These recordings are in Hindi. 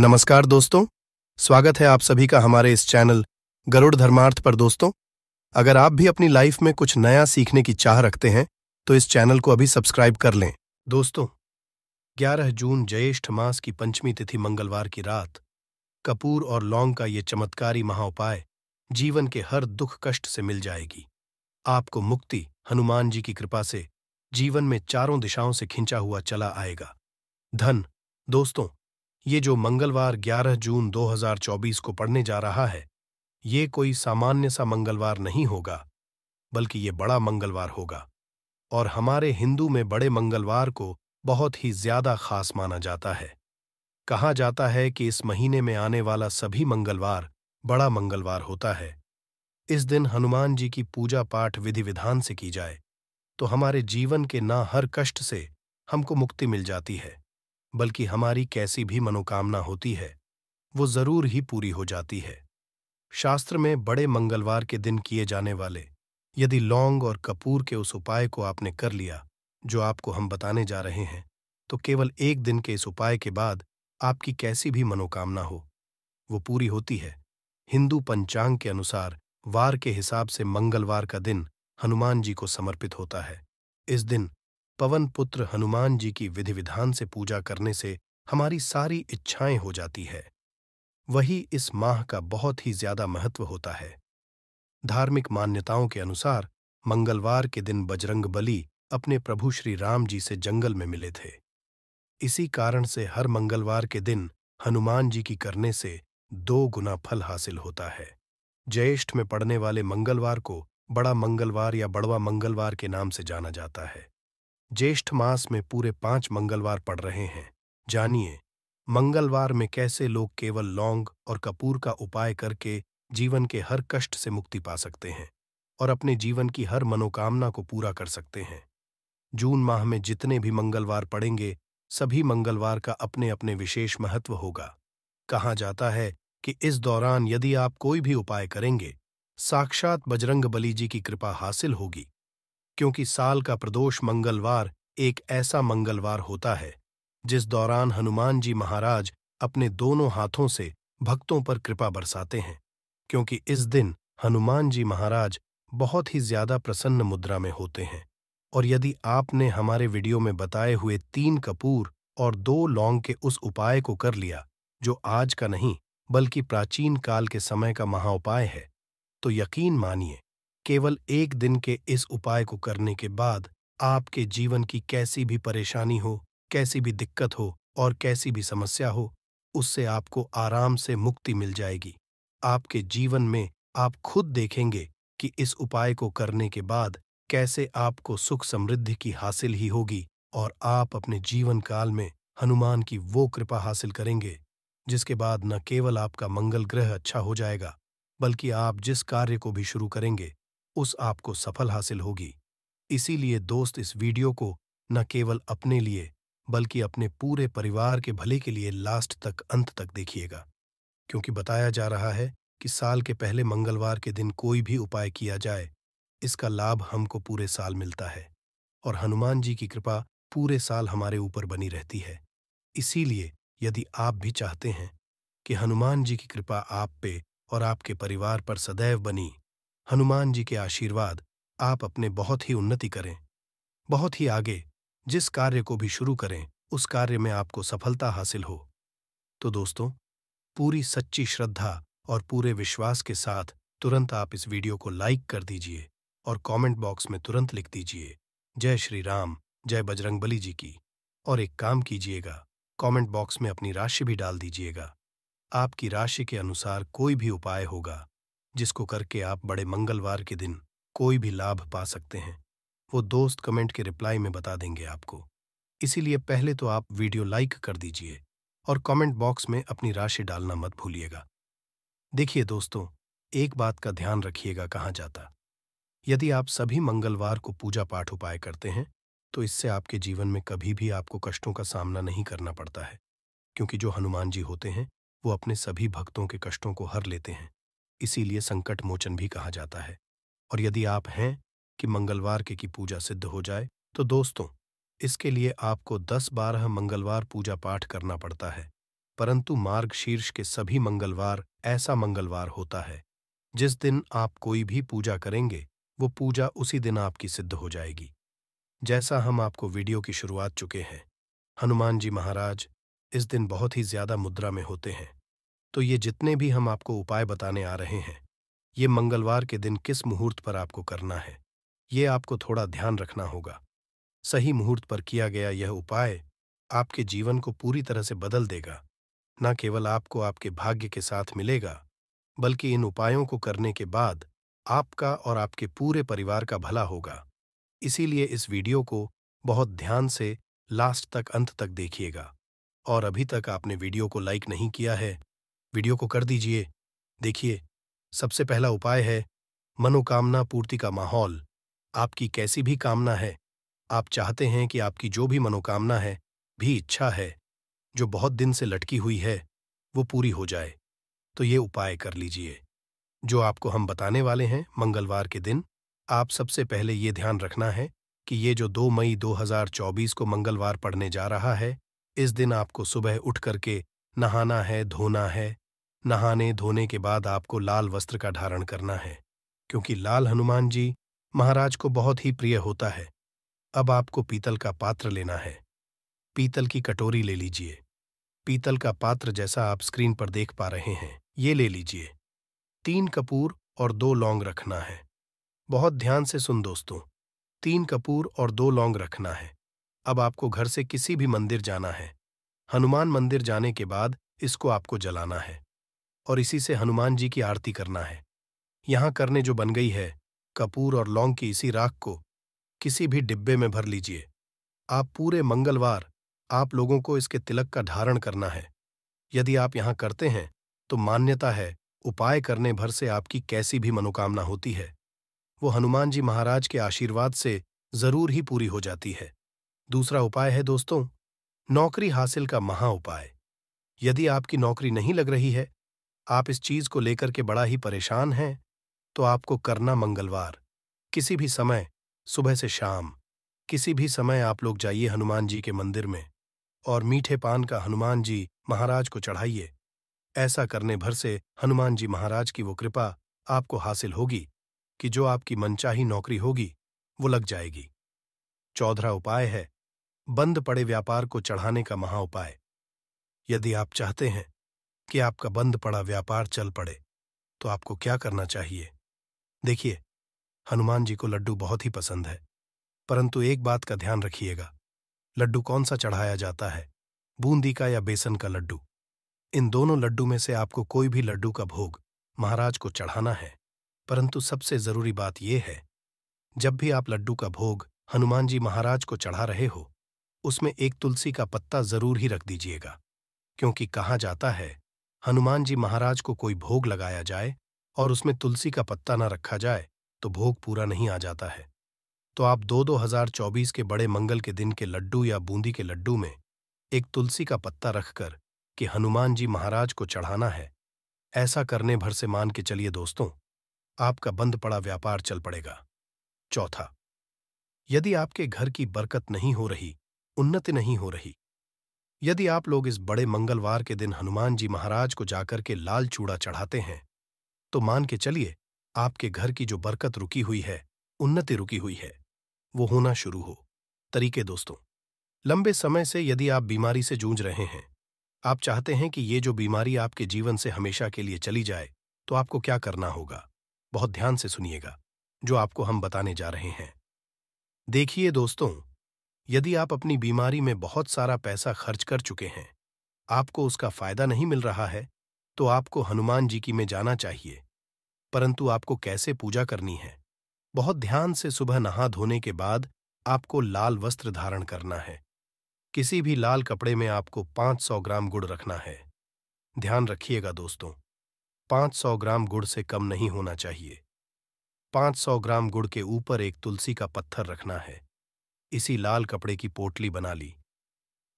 नमस्कार दोस्तों स्वागत है आप सभी का हमारे इस चैनल गरुड़ धर्मार्थ पर दोस्तों अगर आप भी अपनी लाइफ में कुछ नया सीखने की चाह रखते हैं तो इस चैनल को अभी सब्सक्राइब कर लें दोस्तों 11 जून ज्येष्ठ मास की पंचमी तिथि मंगलवार की रात कपूर और लौंग का ये चमत्कारी महाउपाय जीवन के हर दुख कष्ट से मिल जाएगी आपको मुक्ति हनुमान जी की कृपा से जीवन में चारों दिशाओं से खिंचा हुआ चला आएगा धन दोस्तों ये जो मंगलवार 11 जून 2024 को पढ़ने जा रहा है ये कोई सामान्य सा मंगलवार नहीं होगा बल्कि ये बड़ा मंगलवार होगा और हमारे हिंदू में बड़े मंगलवार को बहुत ही ज्यादा खास माना जाता है कहा जाता है कि इस महीने में आने वाला सभी मंगलवार बड़ा मंगलवार होता है इस दिन हनुमान जी की पूजा पाठ विधि विधान से की जाए तो हमारे जीवन के ना हर कष्ट से हमको मुक्ति मिल जाती है बल्कि हमारी कैसी भी मनोकामना होती है वो जरूर ही पूरी हो जाती है शास्त्र में बड़े मंगलवार के दिन किए जाने वाले यदि लौंग और कपूर के उस उपाय को आपने कर लिया जो आपको हम बताने जा रहे हैं तो केवल एक दिन के इस उपाय के बाद आपकी कैसी भी मनोकामना हो वो पूरी होती है हिंदू पंचांग के अनुसार वार के हिसाब से मंगलवार का दिन हनुमान जी को समर्पित होता है इस दिन पवन पुत्र हनुमान जी की विधि विधान से पूजा करने से हमारी सारी इच्छाएं हो जाती है वही इस माह का बहुत ही ज्यादा महत्व होता है धार्मिक मान्यताओं के अनुसार मंगलवार के दिन बजरंग बली अपने प्रभु श्री राम जी से जंगल में मिले थे इसी कारण से हर मंगलवार के दिन हनुमान जी की करने से दो गुना फल हासिल होता है ज्येष्ठ में पड़ने वाले मंगलवार को बड़ा मंगलवार या बड़वा मंगलवार के नाम से जाना जाता है ज्येष्ठ मास में पूरे पांच मंगलवार पड़ रहे हैं जानिए मंगलवार में कैसे लोग केवल लौंग और कपूर का उपाय करके जीवन के हर कष्ट से मुक्ति पा सकते हैं और अपने जीवन की हर मनोकामना को पूरा कर सकते हैं जून माह में जितने भी मंगलवार पड़ेंगे सभी मंगलवार का अपने अपने विशेष महत्व होगा कहा जाता है कि इस दौरान यदि आप कोई भी उपाय करेंगे साक्षात बजरंग बली जी की कृपा हासिल होगी क्योंकि साल का प्रदोष मंगलवार एक ऐसा मंगलवार होता है जिस दौरान हनुमान जी महाराज अपने दोनों हाथों से भक्तों पर कृपा बरसाते हैं क्योंकि इस दिन हनुमान जी महाराज बहुत ही ज्यादा प्रसन्न मुद्रा में होते हैं और यदि आपने हमारे वीडियो में बताए हुए तीन कपूर और दो लौंग के उस उपाय को कर लिया जो आज का नहीं बल्कि प्राचीन काल के समय का महाउपाय है तो यकीन मानिए केवल एक दिन के इस उपाय को करने के बाद आपके जीवन की कैसी भी परेशानी हो कैसी भी दिक्कत हो और कैसी भी समस्या हो उससे आपको आराम से मुक्ति मिल जाएगी आपके जीवन में आप खुद देखेंगे कि इस उपाय को करने के बाद कैसे आपको सुख समृद्धि की हासिल ही होगी और आप अपने जीवन काल में हनुमान की वो कृपा हासिल करेंगे जिसके बाद न केवल आपका मंगल ग्रह अच्छा हो जाएगा बल्कि आप जिस कार्य को भी शुरू करेंगे उस आप को सफल हासिल होगी इसीलिए दोस्त इस वीडियो को न केवल अपने लिए बल्कि अपने पूरे परिवार के भले के लिए लास्ट तक अंत तक देखिएगा क्योंकि बताया जा रहा है कि साल के पहले मंगलवार के दिन कोई भी उपाय किया जाए इसका लाभ हमको पूरे साल मिलता है और हनुमान जी की कृपा पूरे साल हमारे ऊपर बनी रहती है इसीलिए यदि आप भी चाहते हैं कि हनुमान जी की कृपा आप पे और आपके परिवार पर सदैव बनी हनुमान जी के आशीर्वाद आप अपने बहुत ही उन्नति करें बहुत ही आगे जिस कार्य को भी शुरू करें उस कार्य में आपको सफलता हासिल हो तो दोस्तों पूरी सच्ची श्रद्धा और पूरे विश्वास के साथ तुरंत आप इस वीडियो को लाइक कर दीजिए और कमेंट बॉक्स में तुरंत लिख दीजिए जय श्री राम जय बजरंगबली जी की और एक काम कीजिएगा कमेंट बॉक्स में अपनी राशि भी डाल दीजिएगा आपकी राशि के अनुसार कोई भी उपाय होगा जिसको करके आप बड़े मंगलवार के दिन कोई भी लाभ पा सकते हैं वो दोस्त कमेंट के रिप्लाई में बता देंगे आपको इसीलिए पहले तो आप वीडियो लाइक कर दीजिए और कमेंट बॉक्स में अपनी राशि डालना मत भूलिएगा देखिए दोस्तों एक बात का ध्यान रखिएगा कहाँ जाता यदि आप सभी मंगलवार को पूजा पाठ उपाय करते हैं तो इससे आपके जीवन में कभी भी आपको कष्टों का सामना नहीं करना पड़ता है क्योंकि जो हनुमान जी होते हैं वो अपने सभी भक्तों के कष्टों को हर लेते हैं इसीलिए संकट मोचन भी कहा जाता है और यदि आप हैं कि मंगलवार के की पूजा सिद्ध हो जाए तो दोस्तों इसके लिए आपको दस बारह मंगलवार पूजा पाठ करना पड़ता है परंतु मार्ग शीर्ष के सभी मंगलवार ऐसा मंगलवार होता है जिस दिन आप कोई भी पूजा करेंगे वो पूजा उसी दिन आपकी सिद्ध हो जाएगी जैसा हम आपको वीडियो की शुरुआत चुके हैं हनुमान जी महाराज इस दिन बहुत ही ज्यादा मुद्रा में होते हैं तो ये जितने भी हम आपको उपाय बताने आ रहे हैं ये मंगलवार के दिन किस मुहूर्त पर आपको करना है ये आपको थोड़ा ध्यान रखना होगा सही मुहूर्त पर किया गया यह उपाय आपके जीवन को पूरी तरह से बदल देगा न केवल आपको आपके भाग्य के साथ मिलेगा बल्कि इन उपायों को करने के बाद आपका और आपके पूरे परिवार का भला होगा इसीलिए इस वीडियो को बहुत ध्यान से लास्ट तक अंत तक देखिएगा और अभी तक आपने वीडियो को लाइक नहीं किया है वीडियो को कर दीजिए देखिए सबसे पहला उपाय है मनोकामना पूर्ति का माहौल आपकी कैसी भी कामना है आप चाहते हैं कि आपकी जो भी मनोकामना है भी इच्छा है जो बहुत दिन से लटकी हुई है वो पूरी हो जाए तो ये उपाय कर लीजिए जो आपको हम बताने वाले हैं मंगलवार के दिन आप सबसे पहले ये ध्यान रखना है कि ये जो 2 मई 2024 को मंगलवार पढ़ने जा रहा है इस दिन आपको सुबह उठ करके नहाना है धोना है नहाने धोने के बाद आपको लाल वस्त्र का धारण करना है क्योंकि लाल हनुमान जी महाराज को बहुत ही प्रिय होता है अब आपको पीतल का पात्र लेना है पीतल की कटोरी ले लीजिए पीतल का पात्र जैसा आप स्क्रीन पर देख पा रहे हैं ये ले लीजिए तीन कपूर और दो लौंग रखना है बहुत ध्यान से सुन दोस्तों तीन कपूर और दो लौंग रखना है अब आपको घर से किसी भी मंदिर जाना है हनुमान मंदिर जाने के बाद इसको आपको जलाना है और इसी से हनुमान जी की आरती करना है यहां करने जो बन गई है कपूर और लौंग की इसी राख को किसी भी डिब्बे में भर लीजिए आप पूरे मंगलवार आप लोगों को इसके तिलक का धारण करना है यदि आप यहां करते हैं तो मान्यता है उपाय करने भर से आपकी कैसी भी मनोकामना होती है वो हनुमान जी महाराज के आशीर्वाद से जरूर ही पूरी हो जाती है दूसरा उपाय है दोस्तों नौकरी हासिल का महा उपाय यदि आपकी नौकरी नहीं लग रही है आप इस चीज को लेकर के बड़ा ही परेशान हैं तो आपको करना मंगलवार किसी भी समय सुबह से शाम किसी भी समय आप लोग जाइए हनुमान जी के मंदिर में और मीठे पान का हनुमान जी महाराज को चढ़ाइए ऐसा करने भर से हनुमान जी महाराज की वो कृपा आपको हासिल होगी कि जो आपकी मनचाही नौकरी होगी वो लग जाएगी चौधरा उपाय है बंद पड़े व्यापार को चढ़ाने का महा उपाय यदि आप चाहते हैं कि आपका बंद पड़ा व्यापार चल पड़े तो आपको क्या करना चाहिए देखिए हनुमान जी को लड्डू बहुत ही पसंद है परंतु एक बात का ध्यान रखिएगा लड्डू कौन सा चढ़ाया जाता है बूंदी का या बेसन का लड्डू इन दोनों लड्डू में से आपको कोई भी लड्डू का भोग महाराज को चढ़ाना है परंतु सबसे जरूरी बात यह है जब भी आप लड्डू का भोग हनुमान जी महाराज को चढ़ा रहे हो उसमें एक तुलसी का पत्ता जरूर ही रख दीजिएगा क्योंकि कहा जाता है हनुमान जी महाराज को कोई भोग लगाया जाए और उसमें तुलसी का पत्ता न रखा जाए तो भोग पूरा नहीं आ जाता है तो आप दो दो हजार चौबीस के बड़े मंगल के दिन के लड्डू या बूंदी के लड्डू में एक तुलसी का पत्ता रखकर कि हनुमान जी महाराज को चढ़ाना है ऐसा करने भर से मान के चलिए दोस्तों आपका बंद पड़ा व्यापार चल पड़ेगा चौथा यदि आपके घर की बरकत नहीं हो रही उन्नति नहीं हो रही यदि आप लोग इस बड़े मंगलवार के दिन हनुमान जी महाराज को जाकर के लाल चूड़ा चढ़ाते हैं तो मान के चलिए आपके घर की जो बरकत रुकी हुई है उन्नति रुकी हुई है वो होना शुरू हो तरीके दोस्तों लंबे समय से यदि आप बीमारी से जूझ रहे हैं आप चाहते हैं कि ये जो बीमारी आपके जीवन से हमेशा के लिए चली जाए तो आपको क्या करना होगा बहुत ध्यान से सुनिएगा जो आपको हम बताने जा रहे हैं देखिए दोस्तों यदि आप अपनी बीमारी में बहुत सारा पैसा खर्च कर चुके हैं आपको उसका फायदा नहीं मिल रहा है तो आपको हनुमान जी की में जाना चाहिए परंतु आपको कैसे पूजा करनी है बहुत ध्यान से सुबह नहा धोने के बाद आपको लाल वस्त्र धारण करना है किसी भी लाल कपड़े में आपको 500 ग्राम गुड़ रखना है ध्यान रखिएगा दोस्तों 500 ग्राम गुड़ से कम नहीं होना चाहिए 500 ग्राम गुड़ के ऊपर एक तुलसी का पत्थर रखना है इसी लाल कपड़े की पोटली बना ली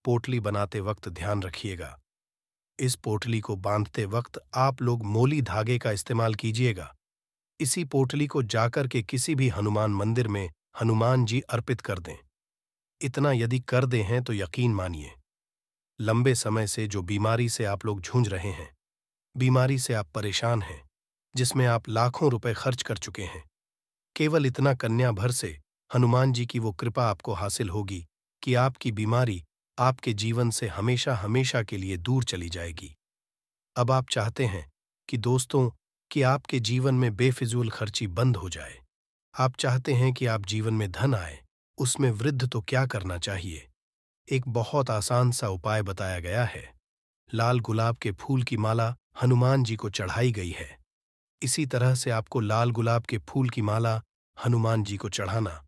पोटली बनाते वक्त ध्यान रखिएगा इस पोटली को बांधते वक्त आप लोग मोली धागे का इस्तेमाल कीजिएगा इसी पोटली को जाकर के किसी भी हनुमान मंदिर में हनुमान जी अर्पित कर दें इतना यदि कर दे हैं तो यकीन मानिए लंबे समय से जो बीमारी से आप लोग झूंझ रहे हैं बीमारी से आप परेशान हैं जिसमें आप लाखों रुपए खर्च कर चुके हैं केवल इतना कन्या भर से हनुमान जी की वो कृपा आपको हासिल होगी कि आपकी बीमारी आपके जीवन से हमेशा हमेशा के लिए दूर चली जाएगी अब आप चाहते हैं कि दोस्तों कि आपके जीवन में बेफिजूल खर्ची बंद हो जाए आप चाहते हैं कि आप जीवन में धन आए उसमें वृद्ध तो क्या करना चाहिए एक बहुत आसान सा उपाय बताया गया है लाल गुलाब के फूल की माला हनुमान जी को चढ़ाई गई है इसी तरह से आपको लाल गुलाब के फूल की माला हनुमान जी को चढ़ाना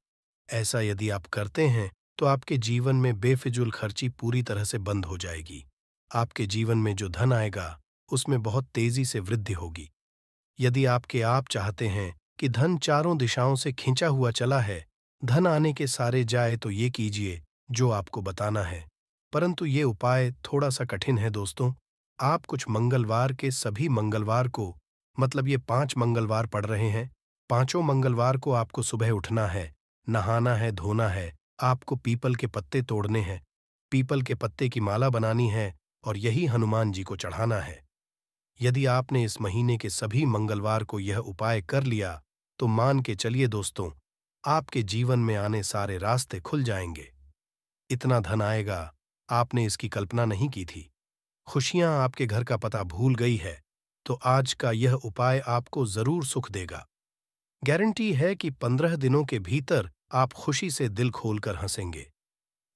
ऐसा यदि आप करते हैं तो आपके जीवन में बेफिजुल खर्ची पूरी तरह से बंद हो जाएगी आपके जीवन में जो धन आएगा उसमें बहुत तेजी से वृद्धि होगी यदि आपके आप चाहते हैं कि धन चारों दिशाओं से खींचा हुआ चला है धन आने के सारे जाए तो ये कीजिए जो आपको बताना है परंतु ये उपाय थोड़ा सा कठिन है दोस्तों आप कुछ मंगलवार के सभी मंगलवार को मतलब ये पांच मंगलवार पढ़ रहे हैं पांचों मंगलवार को आपको सुबह उठना है नहाना है धोना है आपको पीपल के पत्ते तोड़ने हैं पीपल के पत्ते की माला बनानी है और यही हनुमान जी को चढ़ाना है यदि आपने इस महीने के सभी मंगलवार को यह उपाय कर लिया तो मान के चलिए दोस्तों आपके जीवन में आने सारे रास्ते खुल जाएंगे इतना धन आएगा आपने इसकी कल्पना नहीं की थी खुशियां आपके घर का पता भूल गई है तो आज का यह उपाय आपको जरूर सुख देगा गारंटी है कि पंद्रह दिनों के भीतर आप खुशी से दिल खोलकर हंसेंगे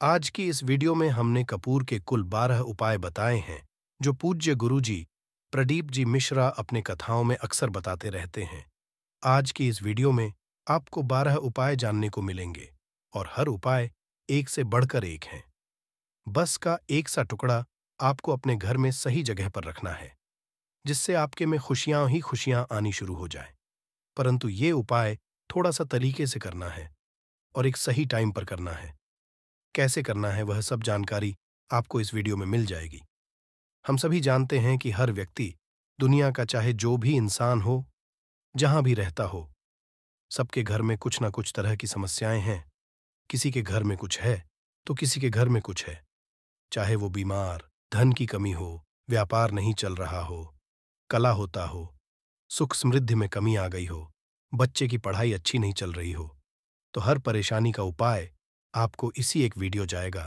आज की इस वीडियो में हमने कपूर के कुल बारह उपाय बताए हैं जो पूज्य गुरुजी प्रदीप जी मिश्रा अपने कथाओं में अक्सर बताते रहते हैं आज की इस वीडियो में आपको बारह उपाय जानने को मिलेंगे और हर उपाय एक से बढ़कर एक हैं बस का एक सा टुकड़ा आपको अपने घर में सही जगह पर रखना है जिससे आपके में खुशियां ही खुशियां आनी शुरू हो जाए परंतु ये उपाय थोड़ा सा तरीके से करना है और एक सही टाइम पर करना है कैसे करना है वह सब जानकारी आपको इस वीडियो में मिल जाएगी हम सभी जानते हैं कि हर व्यक्ति दुनिया का चाहे जो भी इंसान हो जहां भी रहता हो सबके घर में कुछ ना कुछ तरह की समस्याएं हैं किसी के घर में कुछ है तो किसी के घर में कुछ है चाहे वो बीमार धन की कमी हो व्यापार नहीं चल रहा हो कला होता हो सुख समृद्धि में कमी आ गई हो बच्चे की पढ़ाई अच्छी नहीं चल रही हो तो हर परेशानी का उपाय आपको इसी एक वीडियो जाएगा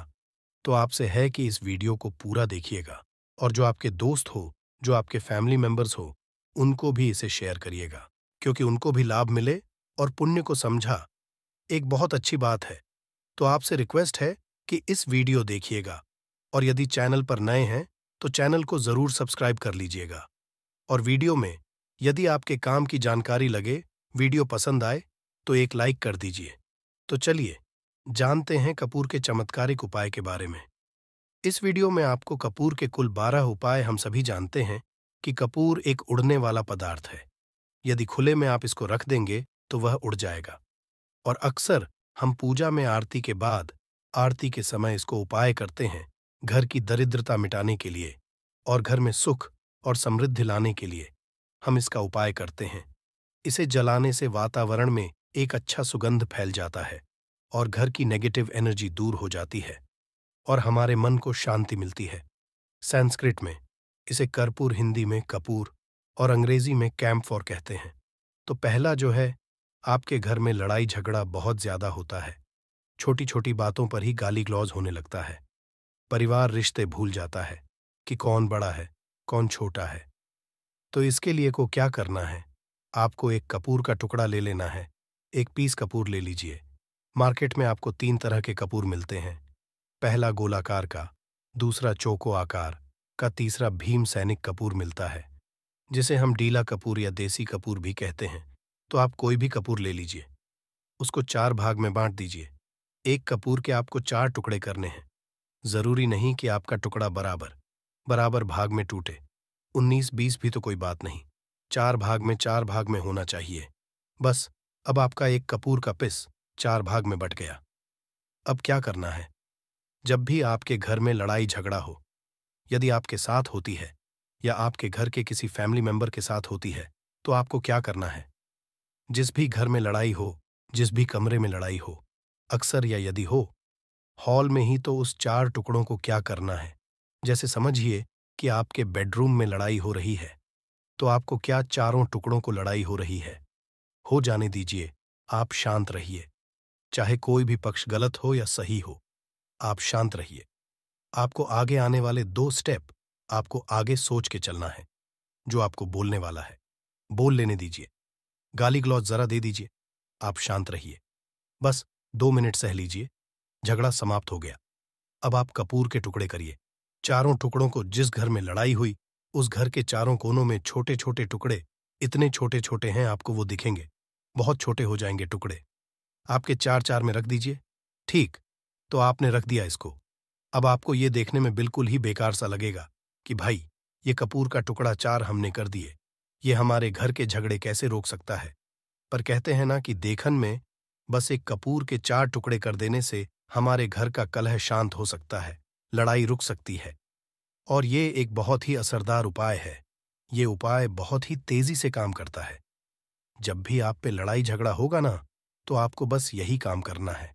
तो आपसे है कि इस वीडियो को पूरा देखिएगा और जो आपके दोस्त हो जो आपके फैमिली मेंबर्स हो उनको भी इसे शेयर करिएगा क्योंकि उनको भी लाभ मिले और पुण्य को समझा एक बहुत अच्छी बात है तो आपसे रिक्वेस्ट है कि इस वीडियो देखिएगा और यदि चैनल पर नए हैं तो चैनल को जरूर सब्सक्राइब कर लीजिएगा और वीडियो में यदि आपके काम की जानकारी लगे वीडियो पसंद आए तो एक लाइक कर दीजिए तो चलिए जानते हैं कपूर के चमत्कारिक उपाय के बारे में इस वीडियो में आपको कपूर के कुल बारह उपाय हम सभी जानते हैं कि कपूर एक उड़ने वाला पदार्थ है यदि खुले में आप इसको रख देंगे तो वह उड़ जाएगा और अक्सर हम पूजा में आरती के बाद आरती के समय इसको उपाय करते हैं घर की दरिद्रता मिटाने के लिए और घर में सुख और समृद्धि लाने के लिए हम इसका उपाय करते हैं इसे जलाने से वातावरण में एक अच्छा सुगंध फैल जाता है और घर की नेगेटिव एनर्जी दूर हो जाती है और हमारे मन को शांति मिलती है संस्कृत में इसे कर्पूर हिंदी में कपूर और अंग्रेजी में फॉर कहते हैं तो पहला जो है आपके घर में लड़ाई झगड़ा बहुत ज्यादा होता है छोटी छोटी बातों पर ही गाली ग्लॉज होने लगता है परिवार रिश्ते भूल जाता है कि कौन बड़ा है कौन छोटा है तो इसके लिए को क्या करना है आपको एक कपूर का टुकड़ा ले लेना है एक पीस कपूर ले लीजिए मार्केट में आपको तीन तरह के कपूर मिलते हैं पहला गोलाकार का दूसरा चोको आकार का तीसरा भीम सैनिक कपूर मिलता है जिसे हम डीला कपूर या देसी कपूर भी कहते हैं तो आप कोई भी कपूर ले लीजिए उसको चार भाग में बांट दीजिए एक कपूर के आपको चार टुकड़े करने हैं जरूरी नहीं कि आपका टुकड़ा बराबर बराबर भाग में टूटे उन्नीस बीस भी तो कोई बात नहीं चार भाग में चार भाग में होना चाहिए बस अब आपका एक कपूर का पिस चार भाग में बट गया अब क्या करना है जब भी आपके घर में लड़ाई झगड़ा हो यदि आपके साथ होती है या आपके घर के किसी फैमिली मेंबर के साथ होती है तो आपको क्या करना है जिस भी घर में लड़ाई हो जिस भी कमरे में लड़ाई हो अक्सर या यदि हो हॉल में ही तो उस चार टुकड़ों को क्या करना है जैसे समझिए कि आपके बेडरूम में लड़ाई हो रही है तो आपको क्या चारों टुकड़ों को लड़ाई हो रही है हो जाने दीजिए आप शांत रहिए चाहे कोई भी पक्ष गलत हो या सही हो आप शांत रहिए आपको आगे आने वाले दो स्टेप आपको आगे सोच के चलना है जो आपको बोलने वाला है बोल लेने दीजिए गाली ग्लॉज जरा दे दीजिए आप शांत रहिए बस दो मिनट सह लीजिए झगड़ा समाप्त हो गया अब आप कपूर के टुकड़े करिए चारों टुकड़ों को जिस घर में लड़ाई हुई उस घर के चारों कोनों में छोटे छोटे टुकड़े इतने छोटे छोटे हैं आपको वो दिखेंगे बहुत छोटे हो जाएंगे टुकड़े आपके चार चार में रख दीजिए ठीक तो आपने रख दिया इसको अब आपको ये देखने में बिल्कुल ही बेकार सा लगेगा कि भाई ये कपूर का टुकड़ा चार हमने कर दिए ये हमारे घर के झगड़े कैसे रोक सकता है पर कहते हैं ना कि देखन में बस एक कपूर के चार टुकड़े कर देने से हमारे घर का कलह शांत हो सकता है लड़ाई रुक सकती है और ये एक बहुत ही असरदार उपाय है ये उपाय बहुत ही तेजी से काम करता है जब भी आप पे लड़ाई झगड़ा होगा ना तो आपको बस यही काम करना है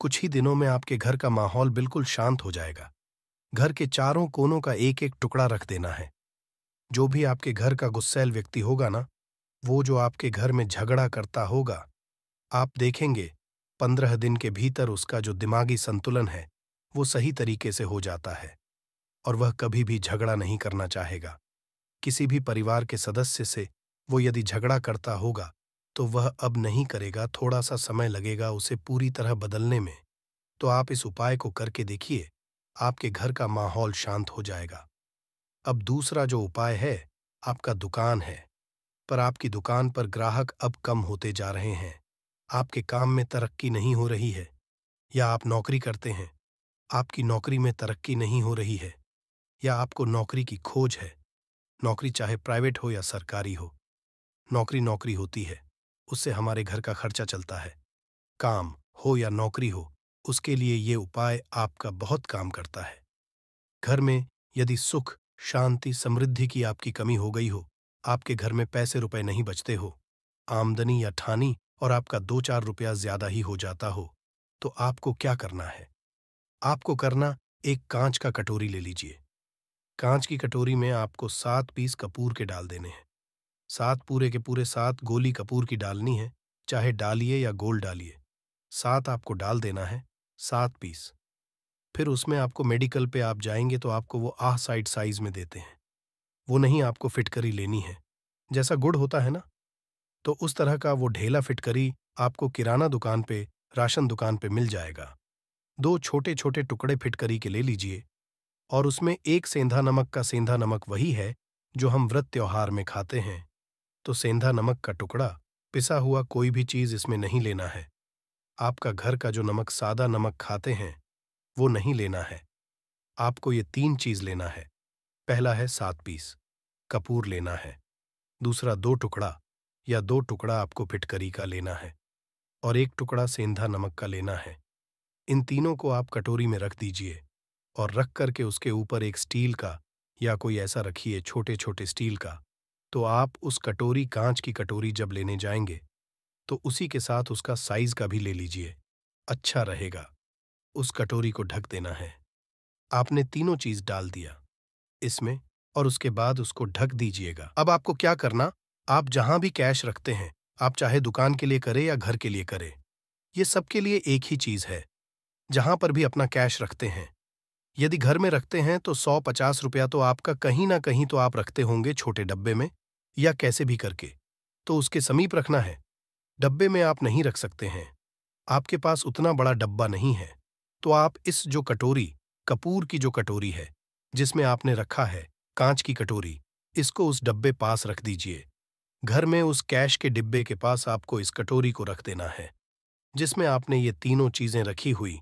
कुछ ही दिनों में आपके घर का माहौल बिल्कुल शांत हो जाएगा घर के चारों कोनों का एक एक टुकड़ा रख देना है जो भी आपके घर का गुस्सैल व्यक्ति होगा ना वो जो आपके घर में झगड़ा करता होगा आप देखेंगे पंद्रह दिन के भीतर उसका जो दिमागी संतुलन है वो सही तरीके से हो जाता है और वह कभी भी झगड़ा नहीं करना चाहेगा किसी भी परिवार के सदस्य से वो यदि झगड़ा करता होगा तो वह अब नहीं करेगा थोड़ा सा समय लगेगा उसे पूरी तरह बदलने में तो आप इस उपाय को करके देखिए आपके घर का माहौल शांत हो जाएगा अब दूसरा जो उपाय है आपका दुकान है पर आपकी दुकान पर ग्राहक अब कम होते जा रहे हैं आपके काम में तरक्की नहीं हो रही है या आप नौकरी करते हैं आपकी नौकरी में तरक्की नहीं हो रही है या आपको नौकरी की खोज है नौकरी चाहे प्राइवेट हो या सरकारी हो नौकरी नौकरी होती है उससे हमारे घर का खर्चा चलता है काम हो या नौकरी हो उसके लिए ये उपाय आपका बहुत काम करता है घर में यदि सुख शांति समृद्धि की आपकी कमी हो गई हो आपके घर में पैसे रुपए नहीं बचते हो आमदनी या ठानी और आपका दो चार रुपया ज्यादा ही हो जाता हो तो आपको क्या करना है आपको करना एक कांच का कटोरी ले लीजिए कांच की कटोरी में आपको सात पीस कपूर के डाल देने हैं सात पूरे के पूरे सात गोली कपूर की डालनी है चाहे डालिए या गोल डालिए सात आपको डाल देना है सात पीस फिर उसमें आपको मेडिकल पे आप जाएंगे तो आपको वो आह साइड साइज में देते हैं वो नहीं आपको फिटकरी लेनी है जैसा गुड़ होता है ना तो उस तरह का वो ढेला फिटकरी आपको किराना दुकान पे राशन दुकान पे मिल जाएगा दो छोटे छोटे टुकड़े फिटकरी के ले लीजिए और उसमें एक सेंधा नमक का सेंधा नमक वही है जो हम व्रत त्यौहार में खाते हैं तो सेंधा नमक का टुकड़ा पिसा हुआ कोई भी चीज इसमें नहीं लेना है आपका घर का जो नमक सादा नमक खाते हैं वो नहीं लेना है आपको ये तीन चीज लेना है पहला है सात पीस कपूर लेना है दूसरा दो टुकड़ा या दो टुकड़ा आपको फिटकरी का लेना है और एक टुकड़ा सेंधा नमक का लेना है इन तीनों को आप कटोरी में रख दीजिए और रख करके उसके ऊपर एक स्टील का या कोई ऐसा रखिए छोटे छोटे स्टील का तो आप उस कटोरी कांच की कटोरी जब लेने जाएंगे तो उसी के साथ उसका साइज का भी ले लीजिए अच्छा रहेगा उस कटोरी को ढक देना है आपने तीनों चीज डाल दिया इसमें और उसके बाद उसको ढक दीजिएगा अब आपको क्या करना आप जहां भी कैश रखते हैं आप चाहे दुकान के लिए करें या घर के लिए करें ये सबके लिए एक ही चीज है जहां पर भी अपना कैश रखते हैं यदि घर में रखते हैं तो सौ पचास रुपया तो आपका कहीं ना कहीं तो आप रखते होंगे छोटे डब्बे में या कैसे भी करके तो उसके समीप रखना है डब्बे में आप नहीं रख सकते हैं आपके पास उतना बड़ा डब्बा नहीं है तो आप इस जो कटोरी कपूर की जो कटोरी है जिसमें आपने रखा है कांच की कटोरी इसको उस डब्बे पास रख दीजिए घर में उस कैश के डिब्बे के पास आपको इस कटोरी को रख देना है जिसमें आपने ये तीनों चीजें रखी हुई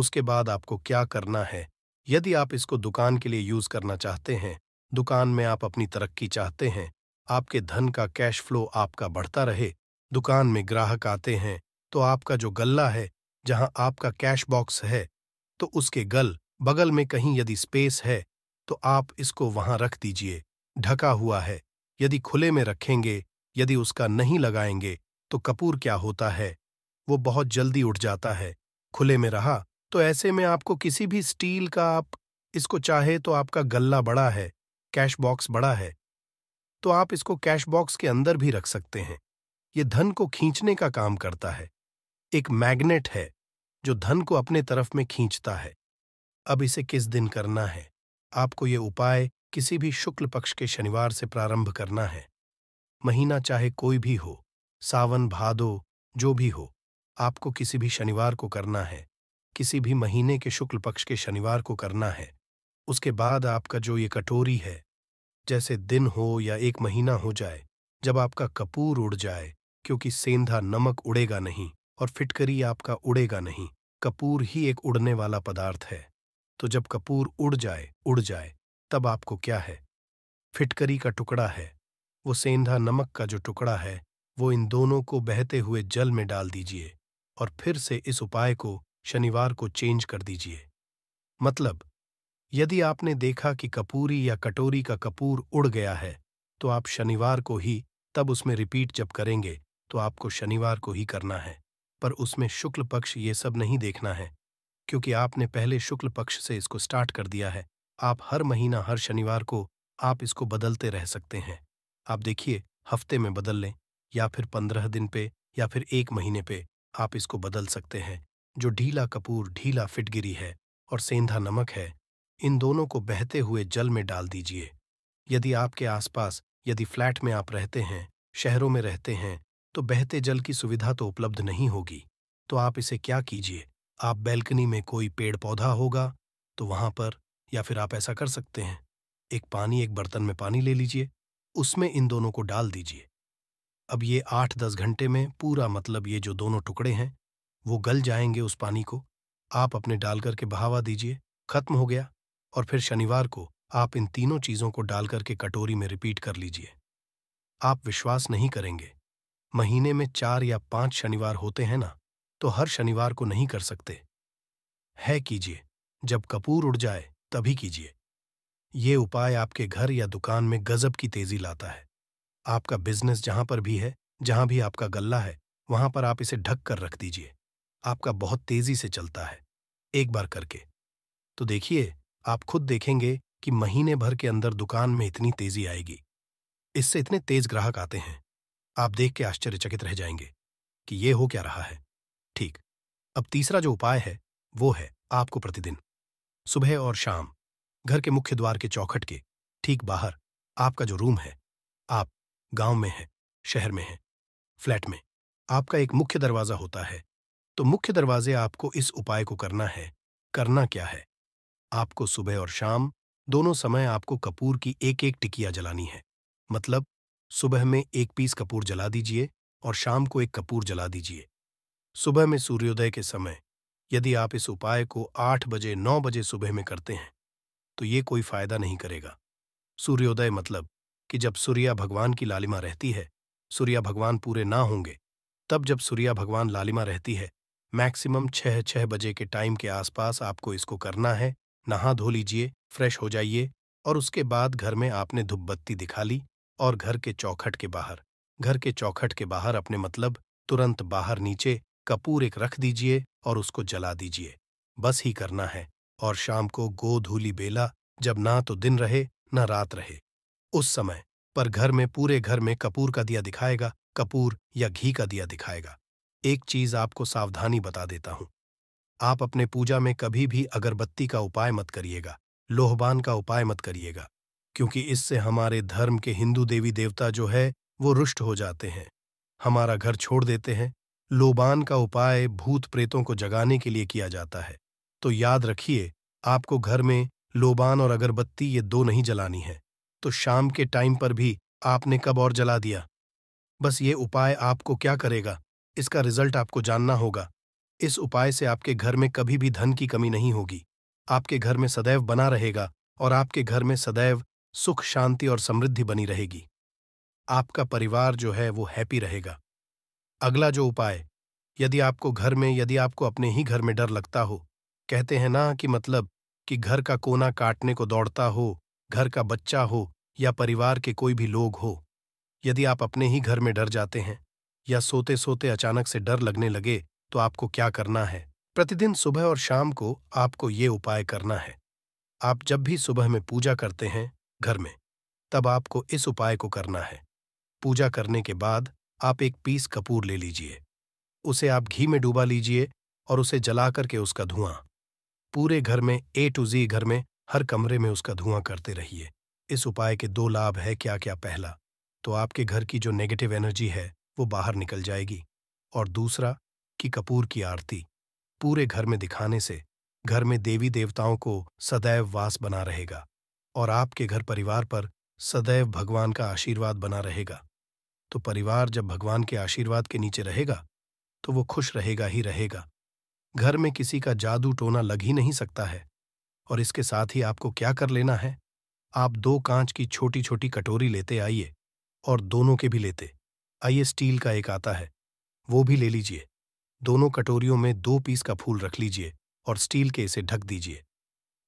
उसके बाद आपको क्या करना है यदि आप इसको दुकान के लिए यूज करना चाहते हैं दुकान में आप अपनी तरक्की चाहते हैं आपके धन का कैश फ्लो आपका बढ़ता रहे दुकान में ग्राहक आते हैं तो आपका जो गल्ला है जहां आपका कैश बॉक्स है तो उसके गल बगल में कहीं यदि स्पेस है तो आप इसको वहां रख दीजिए ढका हुआ है यदि खुले में रखेंगे यदि उसका नहीं लगाएंगे तो कपूर क्या होता है वो बहुत जल्दी उठ जाता है खुले में रहा तो ऐसे में आपको किसी भी स्टील का आप इसको चाहे तो आपका गल्ला बड़ा है कैश बॉक्स बड़ा है तो आप इसको कैश बॉक्स के अंदर भी रख सकते हैं ये धन को खींचने का काम करता है एक मैग्नेट है जो धन को अपने तरफ में खींचता है अब इसे किस दिन करना है आपको ये उपाय किसी भी शुक्ल पक्ष के शनिवार से प्रारंभ करना है महीना चाहे कोई भी हो सावन भादो जो भी हो आपको किसी भी शनिवार को करना है किसी भी महीने के शुक्ल पक्ष के शनिवार को करना है उसके बाद आपका जो ये कटोरी है जैसे दिन हो या एक महीना हो जाए जब आपका कपूर उड़ जाए क्योंकि सेंधा नमक उड़ेगा नहीं और फिटकरी आपका उड़ेगा नहीं कपूर ही एक उड़ने वाला पदार्थ है तो जब कपूर उड़ जाए उड़ जाए तब आपको क्या है फिटकरी का टुकड़ा है वो सेंधा नमक का जो टुकड़ा है वो इन दोनों को बहते हुए जल में डाल दीजिए और फिर से इस उपाय को शनिवार को चेंज कर दीजिए मतलब यदि आपने देखा कि कपूरी या कटोरी का कपूर उड़ गया है तो आप शनिवार को ही तब उसमें रिपीट जब करेंगे तो आपको शनिवार को ही करना है पर उसमें शुक्ल पक्ष ये सब नहीं देखना है क्योंकि आपने पहले शुक्ल पक्ष से इसको स्टार्ट कर दिया है आप हर महीना हर शनिवार को आप इसको बदलते रह सकते हैं आप देखिए हफ्ते में बदल लें या फिर पंद्रह दिन पे या फिर एक महीने पे आप इसको बदल सकते हैं जो ढीला कपूर ढीला फिटगिरी है और सेंधा नमक है इन दोनों को बहते हुए जल में डाल दीजिए यदि आपके आसपास यदि फ्लैट में आप रहते हैं शहरों में रहते हैं तो बहते जल की सुविधा तो उपलब्ध नहीं होगी तो आप इसे क्या कीजिए आप बैल्कनी में कोई पेड़ पौधा होगा तो वहां पर या फिर आप ऐसा कर सकते हैं एक पानी एक बर्तन में पानी ले लीजिए उसमें इन दोनों को डाल दीजिए अब ये आठ दस घंटे में पूरा मतलब ये जो दोनों टुकड़े हैं वो गल जाएंगे उस पानी को आप अपने डालकर के बहावा दीजिए खत्म हो गया और फिर शनिवार को आप इन तीनों चीजों को डाल करके कटोरी में रिपीट कर लीजिए आप विश्वास नहीं करेंगे महीने में चार या पांच शनिवार होते हैं ना तो हर शनिवार को नहीं कर सकते है कीजिए जब कपूर उड़ जाए तभी कीजिए ये उपाय आपके घर या दुकान में गजब की तेजी लाता है आपका बिजनेस जहां पर भी है जहां भी आपका गल्ला है वहां पर आप इसे ढक कर रख दीजिए आपका बहुत तेजी से चलता है एक बार करके तो देखिए आप खुद देखेंगे कि महीने भर के अंदर दुकान में इतनी तेजी आएगी इससे इतने तेज ग्राहक आते हैं आप देख के आश्चर्यचकित रह जाएंगे कि ये हो क्या रहा है ठीक अब तीसरा जो उपाय है वो है आपको प्रतिदिन सुबह और शाम घर के मुख्य द्वार के चौखट के ठीक बाहर आपका जो रूम है आप गांव में है शहर में है फ्लैट में आपका एक मुख्य दरवाजा होता है तो मुख्य दरवाजे आपको इस उपाय को करना है करना क्या है आपको सुबह और शाम दोनों समय आपको कपूर की एक एक टिकिया जलानी है मतलब सुबह में एक पीस कपूर जला दीजिए और शाम को एक कपूर जला दीजिए सुबह में सूर्योदय के समय यदि आप इस उपाय को आठ बजे नौ बजे सुबह में करते हैं तो ये कोई फायदा नहीं करेगा सूर्योदय मतलब कि जब सूर्या भगवान की लालिमा रहती है सूर्या भगवान पूरे ना होंगे तब जब सूर्या भगवान लालिमा रहती है मैक्सिमम छह छह बजे के टाइम के आसपास आपको इसको करना है नहा धो लीजिए फ्रेश हो जाइए और उसके बाद घर में आपने धुपबत्ती दिखा ली और घर के चौखट के बाहर घर के चौखट के बाहर अपने मतलब तुरंत बाहर नीचे कपूर एक रख दीजिए और उसको जला दीजिए बस ही करना है और शाम को गो धूली बेला जब ना तो दिन रहे न रात रहे उस समय पर घर में पूरे घर में कपूर का दिया दिखाएगा कपूर या घी का दिया दिखाएगा एक चीज आपको सावधानी बता देता हूं आप अपने पूजा में कभी भी अगरबत्ती का उपाय मत करिएगा लोहबान का उपाय मत करिएगा क्योंकि इससे हमारे धर्म के हिंदू देवी देवता जो है वो रुष्ट हो जाते हैं हमारा घर छोड़ देते हैं लोबान का उपाय भूत प्रेतों को जगाने के लिए किया जाता है तो याद रखिए आपको घर में लोबान और अगरबत्ती ये दो नहीं जलानी है तो शाम के टाइम पर भी आपने कब और जला दिया बस ये उपाय आपको क्या करेगा इसका रिजल्ट आपको जानना होगा इस उपाय से आपके घर में कभी भी धन की कमी नहीं होगी आपके घर में सदैव बना रहेगा और आपके घर में सदैव सुख शांति और समृद्धि बनी रहेगी आपका परिवार जो है वो हैप्पी रहेगा अगला जो उपाय यदि आपको घर में यदि आपको अपने ही घर में डर लगता हो कहते हैं ना कि मतलब कि घर का कोना काटने को दौड़ता हो घर का बच्चा हो या परिवार के कोई भी लोग हो यदि आप अपने ही घर में डर जाते हैं या सोते सोते अचानक से डर लगने लगे तो आपको क्या करना है प्रतिदिन सुबह और शाम को आपको ये उपाय करना है आप जब भी सुबह में पूजा करते हैं घर में तब आपको इस उपाय को करना है पूजा करने के बाद आप एक पीस कपूर ले लीजिए उसे आप घी में डूबा लीजिए और उसे जला करके उसका धुआं पूरे घर में ए टू जी घर में हर कमरे में उसका धुआं करते रहिए इस उपाय के दो लाभ है क्या क्या पहला तो आपके घर की जो नेगेटिव एनर्जी है वो बाहर निकल जाएगी और दूसरा कि कपूर की आरती पूरे घर में दिखाने से घर में देवी देवताओं को सदैव वास बना रहेगा और आपके घर परिवार पर सदैव भगवान का आशीर्वाद बना रहेगा तो परिवार जब भगवान के आशीर्वाद के नीचे रहेगा तो वो खुश रहेगा ही रहेगा घर में किसी का जादू टोना लग ही नहीं सकता है और इसके साथ ही आपको क्या कर लेना है आप दो कांच की छोटी छोटी कटोरी लेते आइए और दोनों के भी लेते आइए स्टील का एक आता है वो भी ले लीजिए दोनों कटोरियों में दो पीस का फूल रख लीजिए और स्टील के इसे ढक दीजिए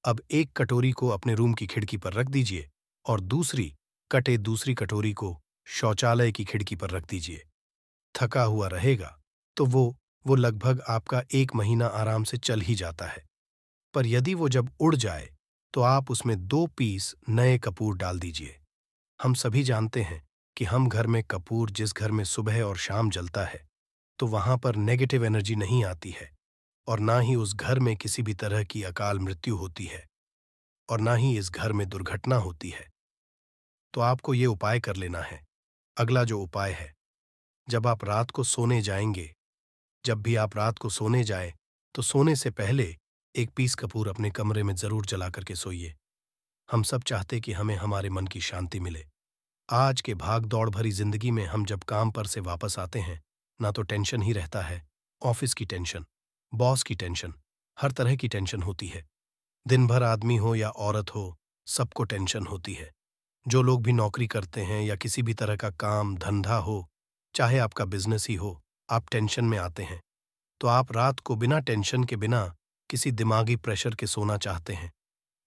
अब एक कटोरी को अपने रूम की खिड़की पर रख दीजिए और दूसरी कटे दूसरी कटोरी को शौचालय की खिड़की पर रख दीजिए थका हुआ रहेगा तो वो वो लगभग आपका एक महीना आराम से चल ही जाता है पर यदि वो जब उड़ जाए तो आप उसमें दो पीस नए कपूर डाल दीजिए हम सभी जानते हैं कि हम घर में कपूर जिस घर में सुबह और शाम जलता है तो वहां पर नेगेटिव एनर्जी नहीं आती है और ना ही उस घर में किसी भी तरह की अकाल मृत्यु होती है और ना ही इस घर में दुर्घटना होती है तो आपको ये उपाय कर लेना है अगला जो उपाय है जब आप रात को सोने जाएंगे जब भी आप रात को सोने जाए तो सोने से पहले एक पीस कपूर अपने कमरे में जरूर जला करके सोइए हम सब चाहते कि हमें हमारे मन की शांति मिले आज के भाग दौड़ भरी जिंदगी में हम जब काम पर से वापस आते हैं ना तो टेंशन ही रहता है ऑफिस की टेंशन बॉस की टेंशन हर तरह की टेंशन होती है दिन भर आदमी हो या औरत हो सबको टेंशन होती है जो लोग भी नौकरी करते हैं या किसी भी तरह का काम धंधा हो चाहे आपका बिजनेस ही हो आप टेंशन में आते हैं तो आप रात को बिना टेंशन के बिना किसी दिमागी प्रेशर के सोना चाहते हैं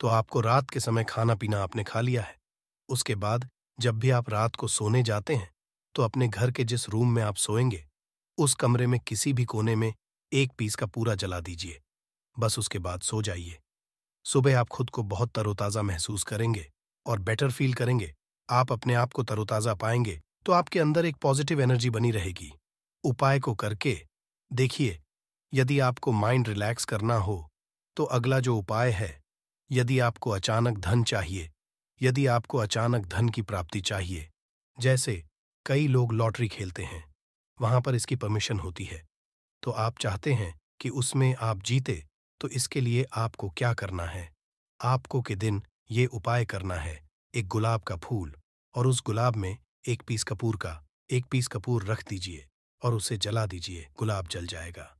तो आपको रात के समय खाना पीना आपने खा लिया है उसके बाद जब भी आप रात को सोने जाते हैं तो अपने घर के जिस रूम में आप सोएंगे उस कमरे में किसी भी कोने में एक पीस का पूरा जला दीजिए बस उसके बाद सो जाइए सुबह आप खुद को बहुत तरोताज़ा महसूस करेंगे और बेटर फील करेंगे आप अपने आप को तरोताज़ा पाएंगे तो आपके अंदर एक पॉजिटिव एनर्जी बनी रहेगी उपाय को करके देखिए यदि आपको माइंड रिलैक्स करना हो तो अगला जो उपाय है यदि आपको अचानक धन चाहिए यदि आपको अचानक धन की प्राप्ति चाहिए जैसे कई लोग लॉटरी खेलते हैं वहां पर इसकी परमिशन होती है तो आप चाहते हैं कि उसमें आप जीते तो इसके लिए आपको क्या करना है आपको के दिन ये उपाय करना है एक गुलाब का फूल और उस गुलाब में एक पीस कपूर का एक पीस कपूर रख दीजिए और उसे जला दीजिए गुलाब जल जाएगा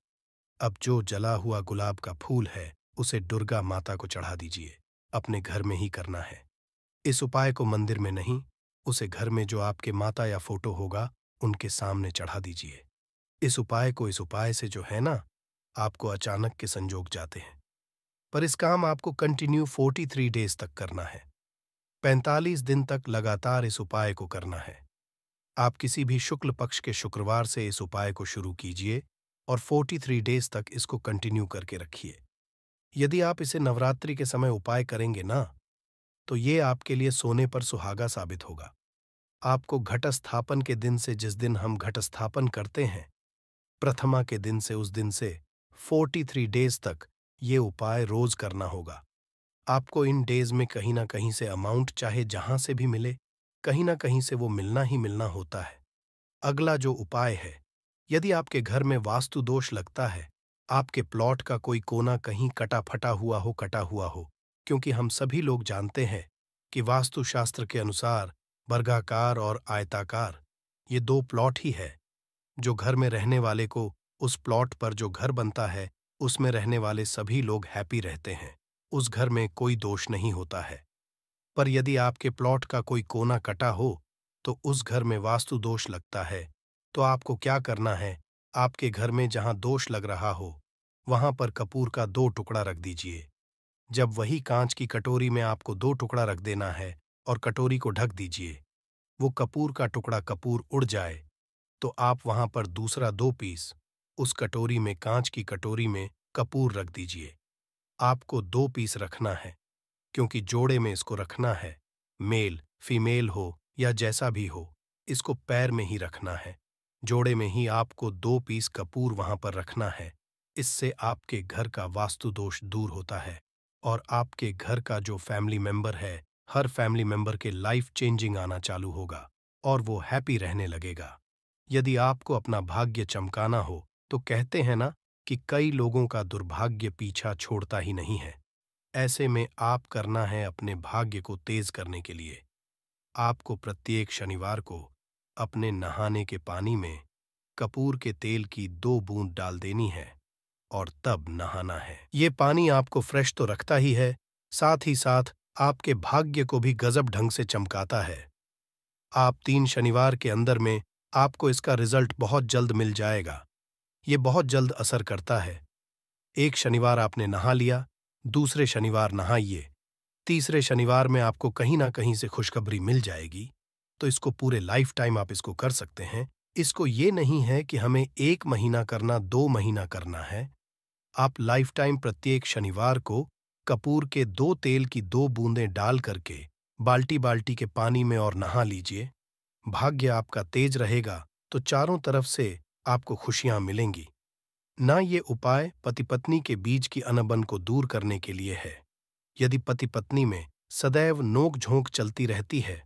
अब जो जला हुआ गुलाब का फूल है उसे दुर्गा माता को चढ़ा दीजिए अपने घर में ही करना है इस उपाय को मंदिर में नहीं उसे घर में जो आपके माता या फोटो होगा उनके सामने चढ़ा दीजिए इस उपाय को इस उपाय से जो है ना आपको अचानक के संजोग जाते हैं पर इस काम आपको कंटिन्यू फोर्टी थ्री डेज तक करना है पैंतालीस दिन तक लगातार इस उपाय को करना है आप किसी भी शुक्ल पक्ष के शुक्रवार से इस उपाय को शुरू कीजिए और फोर्टी थ्री डेज तक इसको कंटिन्यू करके रखिए यदि आप इसे नवरात्रि के समय उपाय करेंगे ना तो ये आपके लिए सोने पर सुहागा साबित होगा आपको घटस्थापन के दिन से जिस दिन हम घटस्थापन करते हैं प्रथमा के दिन से उस दिन से 43 डेज तक ये उपाय रोज करना होगा आपको इन डेज में कहीं ना कहीं से अमाउंट चाहे जहां से भी मिले कहीं ना कहीं से वो मिलना ही मिलना होता है अगला जो उपाय है यदि आपके घर में वास्तु दोष लगता है आपके प्लॉट का कोई कोना कहीं कटा फटा हुआ हो कटा हुआ हो क्योंकि हम सभी लोग जानते हैं कि वास्तुशास्त्र के अनुसार वर्गाकार और आयताकार ये दो प्लॉट ही है जो घर में रहने वाले को उस प्लॉट पर जो घर बनता है उसमें रहने वाले सभी लोग हैप्पी रहते हैं उस घर में कोई दोष नहीं होता है पर यदि आपके प्लॉट का कोई कोना कटा हो तो उस घर में वास्तु दोष लगता है तो आपको क्या करना है आपके घर में जहां दोष लग रहा हो वहां पर कपूर का दो टुकड़ा रख दीजिए जब वही कांच की कटोरी में आपको दो टुकड़ा रख देना है और कटोरी को ढक दीजिए वो कपूर का टुकड़ा कपूर उड़ जाए तो आप वहां पर दूसरा दो पीस उस कटोरी में कांच की कटोरी में कपूर रख दीजिए आपको दो पीस रखना है क्योंकि जोड़े में इसको रखना है मेल फीमेल हो या जैसा भी हो इसको पैर में ही रखना है जोड़े में ही आपको दो पीस कपूर वहां पर रखना है इससे आपके घर का वास्तु दोष दूर होता है और आपके घर का जो फैमिली मेंबर है हर फैमिली मेंबर के लाइफ चेंजिंग आना चालू होगा और वो हैप्पी रहने लगेगा यदि आपको अपना भाग्य चमकाना हो तो कहते हैं ना कि कई लोगों का दुर्भाग्य पीछा छोड़ता ही नहीं है ऐसे में आप करना है अपने भाग्य को तेज करने के लिए आपको प्रत्येक शनिवार को अपने नहाने के पानी में कपूर के तेल की दो बूंद डाल देनी है और तब नहाना है ये पानी आपको फ्रेश तो रखता ही है साथ ही साथ आपके भाग्य को भी गजब ढंग से चमकाता है आप तीन शनिवार के अंदर में आपको इसका रिजल्ट बहुत जल्द मिल जाएगा ये बहुत जल्द असर करता है एक शनिवार आपने नहा लिया दूसरे शनिवार नहाइए तीसरे शनिवार में आपको कहीं ना कहीं से खुशखबरी मिल जाएगी तो इसको पूरे लाइफ टाइम आप इसको कर सकते हैं इसको ये नहीं है कि हमें एक महीना करना दो महीना करना है आप लाइफ टाइम प्रत्येक शनिवार को कपूर के दो तेल की दो बूंदें डाल करके बाल्टी बाल्टी के पानी में और नहा लीजिए भाग्य आपका तेज रहेगा तो चारों तरफ से आपको खुशियां मिलेंगी ना ये उपाय पति पत्नी के बीच की अनबन को दूर करने के लिए है यदि पति पत्नी में सदैव नोक झोंक चलती रहती है